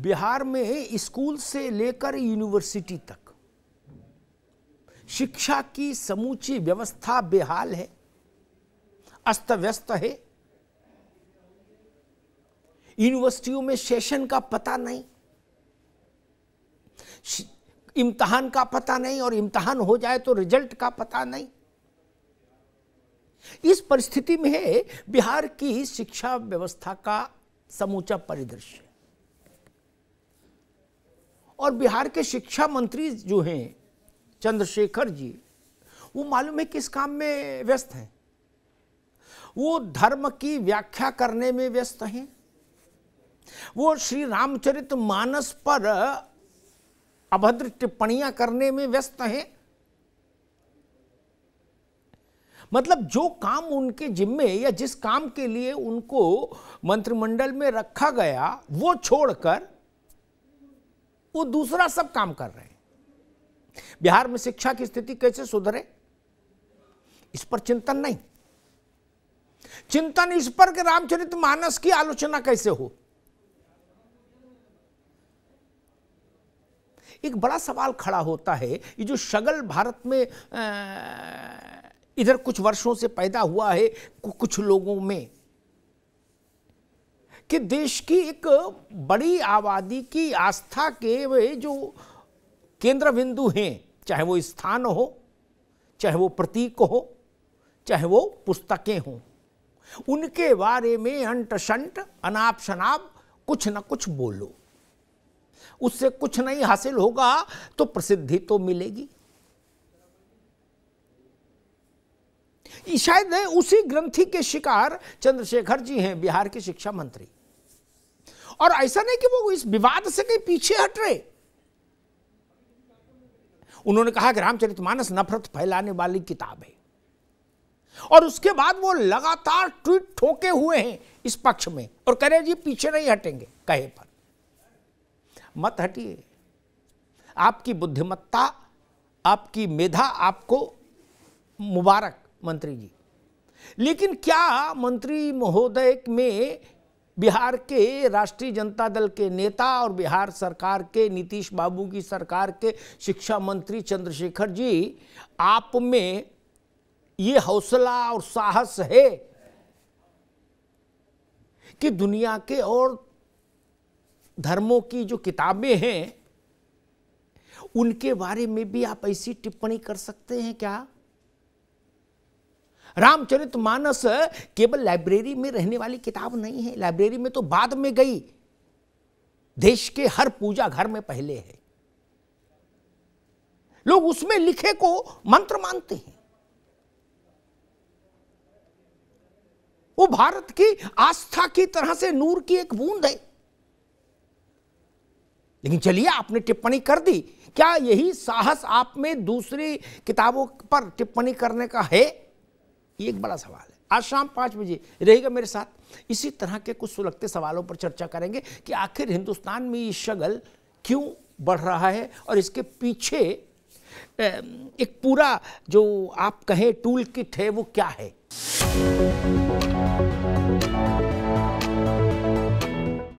बिहार में स्कूल से लेकर यूनिवर्सिटी तक शिक्षा की समूची व्यवस्था बेहाल है अस्त व्यस्त है यूनिवर्सिटियों में सेशन का पता नहीं इम्तहान का पता नहीं और इम्तहान हो जाए तो रिजल्ट का पता नहीं इस परिस्थिति में है बिहार की शिक्षा व्यवस्था का समूचा परिदृश्य और बिहार के शिक्षा मंत्री जो हैं चंद्रशेखर जी वो मालूम है किस काम में व्यस्त हैं वो धर्म की व्याख्या करने में व्यस्त हैं वो श्री रामचरित मानस पर अभद्र टिप्पणियां करने में व्यस्त हैं मतलब जो काम उनके जिम्मे या जिस काम के लिए उनको मंत्रिमंडल में रखा गया वो छोड़कर वो दूसरा सब काम कर रहे हैं बिहार में शिक्षा की स्थिति कैसे सुधरे इस पर चिंतन नहीं चिंतन इस पर कि रामचरित मानस की आलोचना कैसे हो एक बड़ा सवाल खड़ा होता है ये जो शगल भारत में आ, इधर कुछ वर्षों से पैदा हुआ है कुछ लोगों में कि देश की एक बड़ी आबादी की आस्था के वे जो केंद्र बिंदु हैं चाहे वो स्थान हो चाहे वो प्रतीक हो चाहे वो पुस्तकें हों उनके बारे में अंट शंट अनाप शनाप कुछ ना कुछ बोलो उससे कुछ नहीं हासिल होगा तो प्रसिद्धि तो मिलेगी शायद उसी ग्रंथि के शिकार चंद्रशेखर जी हैं बिहार के शिक्षा मंत्री और ऐसा नहीं कि वो इस विवाद से कहीं पीछे हट रहे उन्होंने कहा कि रामचरितमानस नफरत फैलाने वाली किताब है और उसके बाद वो लगातार ट्वीट ठोके हुए हैं इस पक्ष में और कह रहे जी पीछे नहीं हटेंगे कहे पर मत हटिए आपकी बुद्धिमत्ता आपकी मेधा आपको मुबारक मंत्री जी लेकिन क्या मंत्री महोदय में बिहार के राष्ट्रीय जनता दल के नेता और बिहार सरकार के नीतीश बाबू की सरकार के शिक्षा मंत्री चंद्रशेखर जी आप में ये हौसला और साहस है कि दुनिया के और धर्मों की जो किताबें हैं उनके बारे में भी आप ऐसी टिप्पणी कर सकते हैं क्या रामचरित मानस केवल लाइब्रेरी में रहने वाली किताब नहीं है लाइब्रेरी में तो बाद में गई देश के हर पूजा घर में पहले है लोग उसमें लिखे को मंत्र मानते हैं वो भारत की आस्था की तरह से नूर की एक बूंद है लेकिन चलिए आपने टिप्पणी कर दी क्या यही साहस आप में दूसरी किताबों पर टिप्पणी करने का है ये एक बड़ा सवाल है आज शाम पाँच बजे रहेगा मेरे साथ इसी तरह के कुछ सुलगते सवालों पर चर्चा करेंगे कि आखिर हिंदुस्तान में ये शगल क्यों बढ़ रहा है और इसके पीछे एक पूरा जो आप कहें टूल किट है वो क्या है